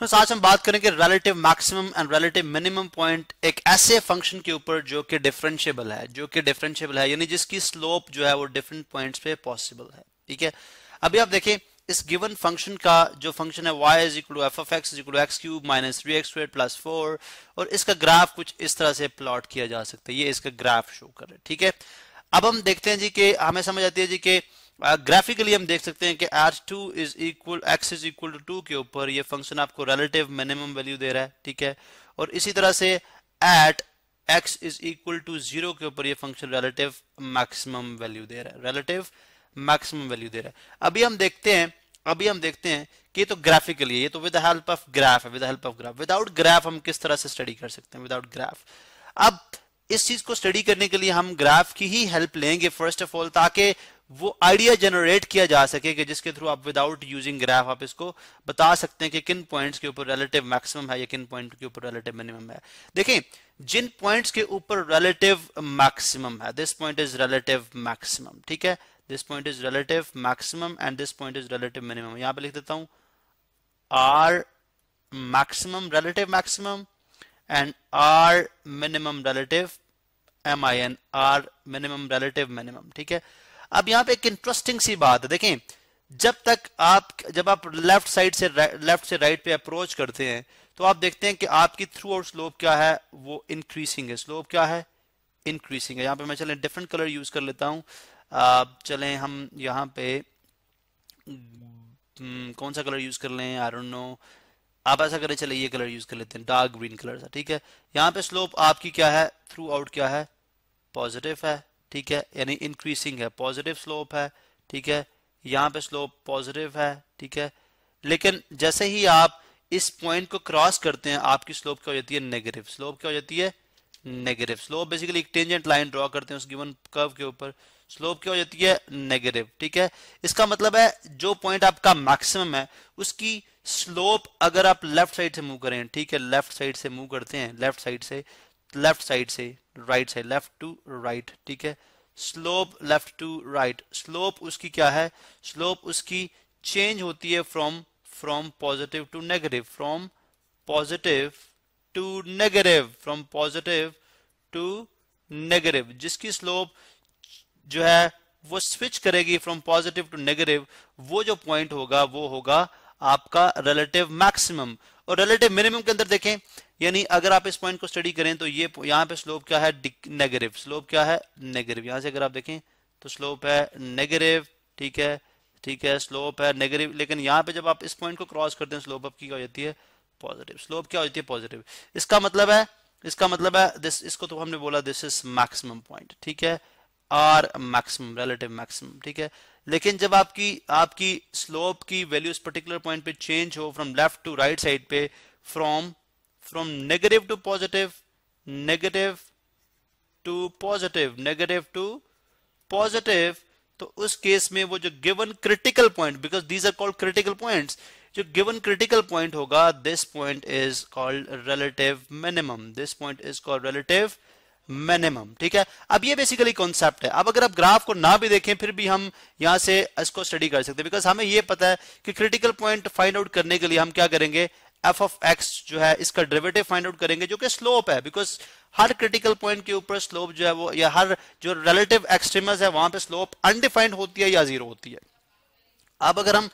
तो आज हम बात करेंगे relative maximum and relative minimum point एक ऐसे फंक्शन के ऊपर जो कि डिफरेंशियबल है जो कि डिफरेंशियबल है यानी जिसकी स्लोप जो है वो डिफरेंट पॉइंट्स पे पॉसिबल है ठीक है अभी आप देखें इस गिवन फंक्शन का जो फंक्शन है y is equal to F of x is equal to X cube minus three X square plus four और इसका ग्राफ कुछ इस तरह से प्लॉट किया जा सकता है ये इसका ग्राफ शो कर ठीक है अब हम देखते हैं जी कि हमें समझ आती है जी कि ग्राफिकली हम देख सकते हैं कि R two is equal X is equal to two के ऊपर ये फंक्शन आपको रिलेटिव मिनिमम वैल्यू दे रहा है ठीक है और इसी तरह से at X is equal to zero के ऊपर ये फंक्शन रिलेटिव मैक्सिमम वैल्यू दे रहा है रिलेटिव मैक्सिमम वैल्यू दे रहा है अभी हम देखते हैं अभी हम देखते हैं कि ये तो ग्राफिकली ये तो विद हेल्प ऑफ ग्राफ है with help of graph without graph हम किस तरह से स्टडी कर सकते हैं विदाउट ग्राफ अब इस चीज को स्टडी करने के लिए हम ग्राफ की ही हेल्प लेंगे फर्स्ट ऑफ ऑल ताकि वो आइडिया जनरेट किया जा सके कि जिसके थ्रू आप विदाउट यूजिंग ग्राफ आप इसको बता सकते हैं कि किन पॉइंट्स के ऊपर रिलेटिव मैक्सिमम है या किन पॉइंट के ऊपर रिलेटिव मिनिमम है देखें जिन पॉइंट्स के ऊपर रिलेटिव मैक्सिमम है this point is relative maximum ठीक है this point is relative maximum and this point is relative minimum यहां पर लिख देता हूं R maximum relative maximum and R minimum relative M I N R minimum relative minimum ठीक है अब यहां पे एक इंटरेस्टिंग सी बात है देखें जब तक आप जब आप लेफ्ट साइड से लेफ्ट से राइट पे अप्रोच करते हैं तो आप देखते हैं कि आपकी थ्रू आउट स्लोप क्या है वो इंक्रीजिंग है स्लोप क्या है इंक्रीजिंग है यहां पे मैं चलें डिफरेंट कलर यूज कर लेता हूँ चलें हम यहाँ पे हम्म, कौन सा कलर यूज कर लें आई डोंट नो आप ऐसा करें चले ये कलर यूज कर लेते हैं डार्क ग्रीन कलर ठीक है यहाँ पे स्लोप आपकी क्या है थ्रू आउट क्या है पॉजिटिव है ठीक है यानी इंक्रीजिंग है पॉजिटिव स्लोप है ठीक है यहाँ पे स्लोप पॉजिटिव है ठीक है लेकिन जैसे ही आप इस पॉइंट को क्रॉस करते हैं आपकी स्लोप क्या हो जाती है नेगेटिव स्लोप क्या हो जाती है नेगेटिव स्लोप बेसिकली एक टेंजेंट लाइन ड्रॉ करते हैं उस गिवन कर्व के ऊपर स्लोप क्या हो जाती है नेगेटिव ठीक है इसका मतलब है जो पॉइंट आपका मैक्सिमम है उसकी स्लोप अगर आप लेफ्ट साइड से मूव करें ठीक है लेफ्ट साइड से मूव करते हैं लेफ्ट साइड से लेफ्ट साइड से right side left to right ठीक है slope left to right slope उसकी क्या है स्लोप उसकी चेंज होती है from from positive to negative from positive to negative from positive to negative जिसकी स्लोप जो है वो स्विच करेगी फ्रॉम पॉजिटिव टू नेगेटिव वो जो पॉइंट होगा वो होगा आपका रिलेटिव मैक्सिमम और रिलेटिव मिनिमम के अंदर देखें यानी अगर आप इस पॉइंट को स्टडी करें तो ये यहाँ पे स्लोप क्या है नेगेटिव स्लोप क्या है नेगेटिव यहां से अगर आप देखें तो स्लोप है नेगेटिव ठीक है ठीक है स्लोप है नेगेटिव लेकिन यहाँ पे जब आप इस पॉइंट को क्रॉस करते हैं स्लोप आपकी क्या हो जाती है पॉजिटिव स्लोप क्या हो जाती है पॉजिटिव इसका मतलब है इसका मतलब है दिस इसको तो हमने बोला दिस इज मैक्सिमम पॉइंट ठीक है आर मैक्सिमम रिलेटिव मैक्सिमम ठीक है लेकिन जब आपकी आपकी स्लोप की वैल्यू इस पर्टिकुलर पॉइंट पे चेंज हो from left to right side पे from from negative to positive negative to positive negative to positive तो उस केस में वो जो given critical point because these are called critical point जो गिवन क्रिटिकल पॉइंट होगा this point is called relative minimum this point is called relative minimum ठीक है अब ये बेसिकली कॉन्सेप्ट है अब अगर आप ग्राफ को ना भी देखें फिर भी हम यहां से इसको स्टडी कर सकते हैं बिकॉज हमें ये पता है कि क्रिटिकल पॉइंट फाइंड आउट करने के लिए हम क्या करेंगे एफ ऑफ एक्स जो है इसका डेरिवेटिव फाइंड आउट करेंगे जो कि स्लोप है बिकॉज हर क्रिटिकल पॉइंट के ऊपर स्लोप जो है वो या हर जो रिलेटिव एक्सट्रीमस है वहां पे स्लोप अनडिफाइंड होती है या जीरो होती है अब अगर हम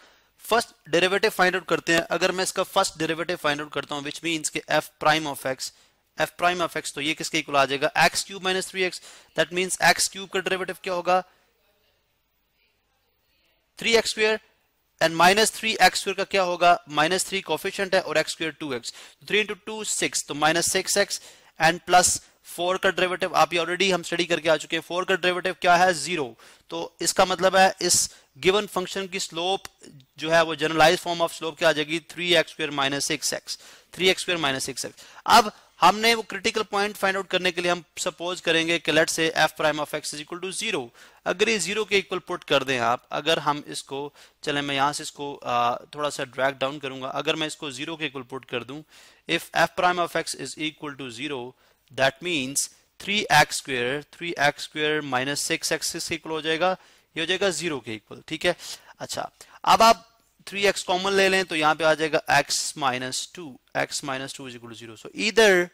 फर्स्ट डेरिवेटिव फाइंड आउट करते हैं अगर मैं इसका फर्स्ट डेरिवेटिव फाइंड आउट करता हूं विच मीन्स के F prime of X f prime of x तो ये किसके इक्वल आ जाएगा x cube minus 3x that means x cube का डेरिवेटिव क्या होगा 3x square and minus 3x square का क्या होगा minus 3 कॉफिशेंट है और x square 2x x three into two तो minus 6x and plus 4 four का डेरिवेटिव आप ऑलरेडी हम स्टडी करके आ चुके हैं 4 का डेरिवेटिव क्या है जीरो तो इसका मतलब है इस गिवन फंक्शन की स्लोप जो है वो जनरलाइज फॉर्म ऑफ स्लोप क्या आ जाएगी three x 3x2 minus six x three x x अब हमने वो क्रिटिकल पॉइंट फाइंड आउट करने के लिए हम सपोज करेंगे कि लेट से f prime of x is equal to zero अगर ये जीरो के इक्वल पुट कर दें आप अगर हम इसको चले मैं यहाँ से इसको आ, थोड़ा सा ड्रैग डाउन करूंगा अगर मैं इसको जीरो के इक्वल पुट कर दूं if f prime of x is equal to zero that means three x square three x square minus six x इसके इक्वल हो जाएगा ये हो जाएगा जीरो के इक्वल ठीक है अच्छा अब आप थ्री एक्स कॉमन ले लें तो यहां पे आ जाएगा x minus two x minus two is equal zero so इधर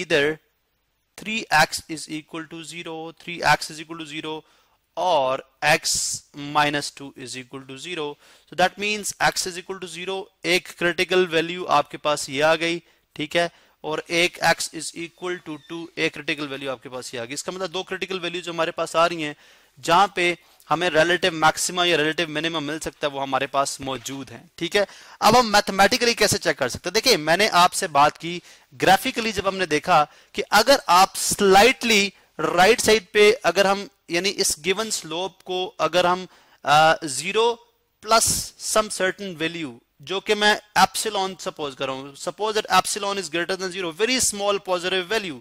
इधर three x is equal to zero three x is equal to zero और x minus two is equal to zero so that means x is equal to zero एक critical value आपके पास ये आ गई ठीक है और एक x is equal to two एक क्रिटिकल वैल्यू आपके पास ये आ गई इसका मतलब दो क्रिटिकल value जो हमारे पास आ रही हैं जहां पे हमें रिलेटिव मैक्सिमम या रिलेटिव मिनिमम मिल सकता है वो हमारे पास मौजूद है ठीक है अब हम मैथमेटिकली कैसे चेक कर सकते हैं देखिए मैंने आपसे बात की ग्राफिकली जब हमने देखा कि अगर आप स्लाइटली राइट साइड पे अगर हम यानी इस गिवन स्लोप को अगर हम zero plus some certain value जो कि मैं एप्सिलॉन सपोज कर रहा हूं suppose that epsilon is greater than zero very small positive value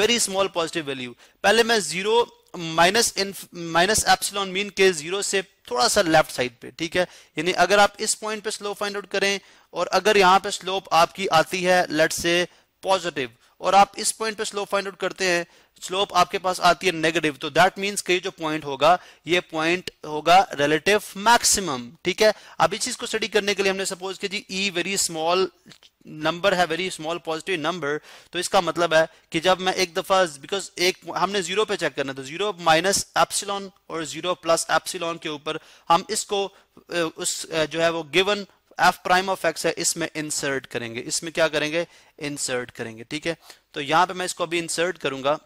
very small positive value पहले मैं zero minus minus epsilon mean के जीरो से थोड़ा सा लेफ्ट साइड पे ठीक है यानी अगर आप इस पॉइंट पे स्लोप फाइंड आउट करें और अगर यहां पे स्लोप आपकी आती है लेट से पॉजिटिव और आप इस पॉइंट पे स्लोप फाइंड आउट करते हैं स्लोप आपके पास आती है नेगेटिव तो दैट मीन्स के जो पॉइंट होगा ये पॉइंट होगा रिलेटिव मैक्सिमम ठीक है अब इस चीज को स्टडी करने के लिए हमने सपोज किया जी ई वेरी स्मॉल नंबर है वेरी स्मॉल पॉजिटिव नंबर तो इसका मतलब है कि जब मैं एक दफा बिकॉज एक हमने जीरो पे चेक करना था जीरो माइनस एप्सिलॉन और जीरो प्लस एप्सिलॉन के ऊपर हम इसको उस जो है वो given f prime of x है इसमें इंसर्ट करेंगे इसमें क्या करेंगे इंसर्ट करेंगे ठीक है तो यहां पे मैं इसको अभी इंसर्ट करूंगा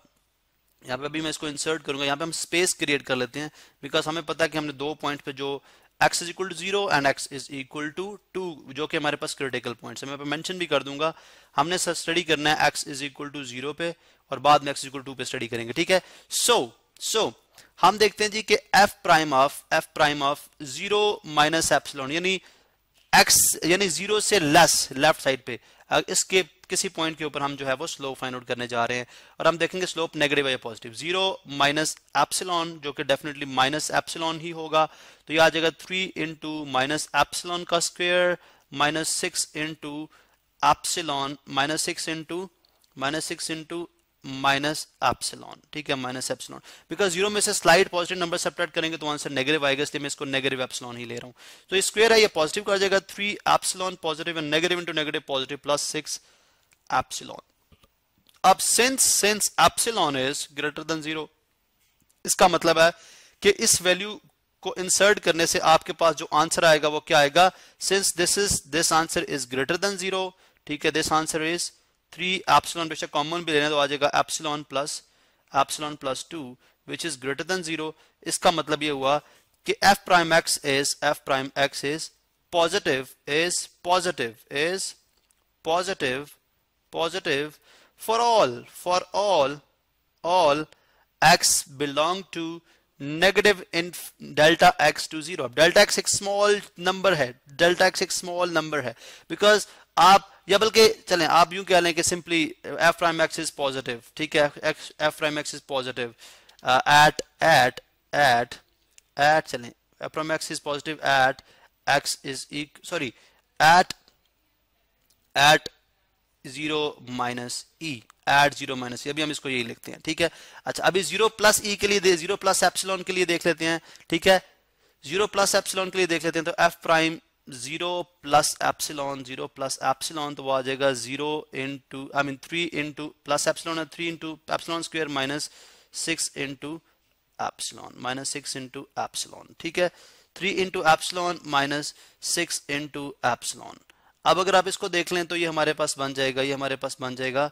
यहाँ पे अभी मैं इसको इंसर्ट करूंगा यहाँ पे हम स्पेस क्रिएट कर लेते हैं बिकॉज हमें पता है कि हमने दो पॉइंट पे जो x is equal to zero and x is equal to two जो कि हमारे पास क्रिटिकल पॉइंट है मैं पे मेंशन भी कर दूंगा हमने स्टडी करना है x is equal to zero पे और बाद में एक्स इक्वल टू पे स्टडी करेंगे ठीक है सो so, सो so, हम देखते हैं जी कि f prime of f prime of zero minus epsilon यानी एक्स यानी जीरो से लेस लेफ्ट साइड पे इसके किसी पॉइंट के ऊपर हम जो है वो स्लोप फाइंड आउट करने जा रहे हैं और हम देखेंगे स्लोप नेगेटिव या पॉजिटिव जीरो माइनस एप्सिलॉन जो कि डेफिनेटली माइनस एप्सिलॉन ही होगा तो ये आ जाएगा थ्री इंटू माइनस एप्सिलॉन का square minus six into epsilon minus six into minus six into minus epsilon ठीक है माइनस एप्सिलॉन बिकॉज जीरो में से स्लाइड पॉजिटिव नंबर सब्ट्रैक्ट करेंगे तो आंसर नेगेटिव आएगा इसलिए मैं इसको नेगेटिव एप्सिलॉन ही ले रहा हूं तो स्क्वायर है ये पॉजिटिव कर जाएगा three epsilon positive and negative into negative positive plus six epsilon. अब since since epsilon is greater than zero, इसका मतलब है कि इस वैल्यू को इंसर्ट करने से आपके पास जो आंसर आएगा वो क्या आएगा since this is this answer is greater than zero ठीक है this answer is three epsilon बेशक कॉमन भी लेने तो आ जाएगा epsilon plus epsilon plus two which is greater than zero इसका मतलब ये हुआ कि f prime x is f prime x is positive is positive is positive positive for all for all all x belong to negative in delta x to 0 delta x small number है delta x small number है because आप या बल्कि चलें आप simply uh, f prime x is positive ठीक है x f prime x is positive uh, at at at at चलें f prime x is positive at x is sorry at at zero minus e at zero minus अभी हम इसको यही लिखते हैं ठीक है अच्छा अभी जीरो प्लस ई के लिए जीरो प्लस एप्सिलॉन के लिए देख लेते हैं ठीक है जीरो प्लस एप्सिलॉन के लिए देख लेते हैं तो f prime zero plus epsilon zero plus epsilon तो वो आ जाएगा zero into I mean three into plus epsilon है three into epsilon square minus six into epsilon minus six into epsilon ठीक है three into epsilon minus six into epsilon अब अगर आप इसको देख लें तो ये हमारे पास बन जाएगा ये हमारे पास बन जाएगा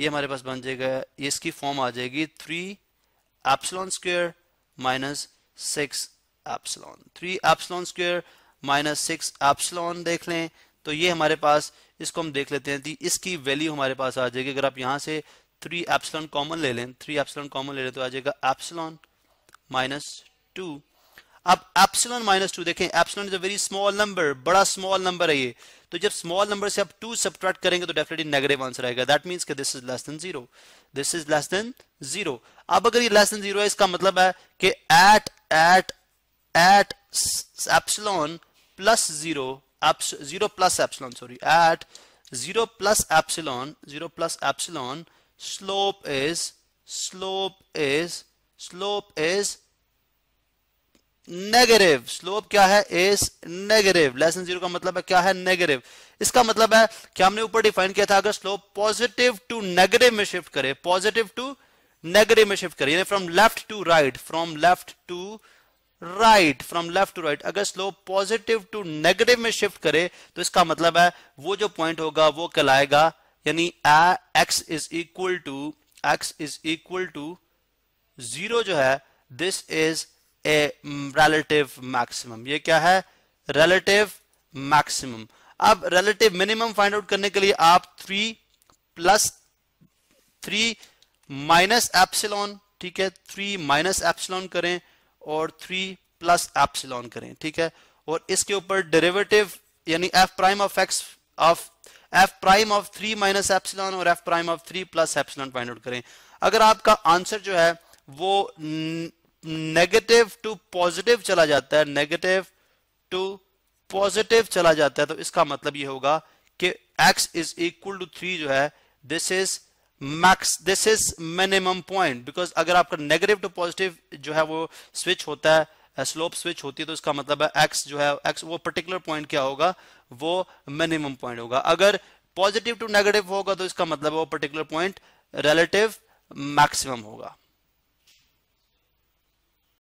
ये हमारे पास बन जाएगा ये इसकी फॉर्म आ जाएगी three epsilon square minus six epsilon three epsilon square minus six epsilon देख लें तो ये हमारे पास इसको हम देख लेते हैं इसकी वैल्यू हमारे पास आ जाएगी अगर आप यहाँ से थ्री एप्सलॉन कॉमन ले लें थ्री एप्सलॉन कॉमन ले लें तो आ जाएगा एप्सलॉन माइनस टू अब एप्सिलन माइनस टू देखें epsilon is a very small number बड़ा स्मॉल नंबर है ये तो जब स्मॉल नंबर से आप टू सब्ट्रैक्ट करेंगे तो डेफिनेटली नेगेटिव आंसर आएगा दैट मीन्स कि this is less than zero this is less than zero अब अगर ये लेस देन जीरो है इसका मतलब है कि at at at epsilon plus zero zero plus epsilon sorry at zero plus epsilon zero plus epsilon slope is slope is slope is negative slope क्या है is negative less than zero का मतलब है क्या है नेगेटिव इसका मतलब है कि हमने ऊपर डिफाइन किया था अगर स्लोप पॉजिटिव टू नेगेटिव में शिफ्ट करे पॉजिटिव टू नेगेटिव में शिफ्ट करे from left to right from left to right from left to right अगर स्लोप पॉजिटिव टू नेगेटिव में शिफ्ट करे तो इसका मतलब है वो जो पॉइंट होगा वो कहलाएगा यानी x is equal to x is equal to zero जो है this is a relative maximum ये क्या है रेलेटिव मैक्सिमम अब रेलेटिव मिनिमम फाइंड आउट करने के लिए आप three plus three minus epsilon ठीक है थ्री माइनस एप्सिलॉन करें और थ्री प्लस एप्सिलॉन करें ठीक है और इसके ऊपर डेरिवेटिव यानी f prime of x of f prime of three minus epsilon और f prime of three plus epsilon find out करें अगर आपका आंसर जो है वो नेगेटिव टू पॉजिटिव चला जाता है नेगेटिव टू पॉजिटिव चला जाता है तो इसका मतलब ये होगा कि x is equal to three जो है this is max this is minimum point because अगर आपका नेगेटिव टू पॉजिटिव जो है वो स्विच होता है स्लोप स्विच होती है तो इसका मतलब है x जो है x वो पर्टिकुलर पॉइंट क्या होगा वो मिनिमम पॉइंट होगा अगर पॉजिटिव टू नेगेटिव होगा तो इसका मतलब वो पर्टिकुलर पॉइंट रिलेटिव मैक्सिमम होगा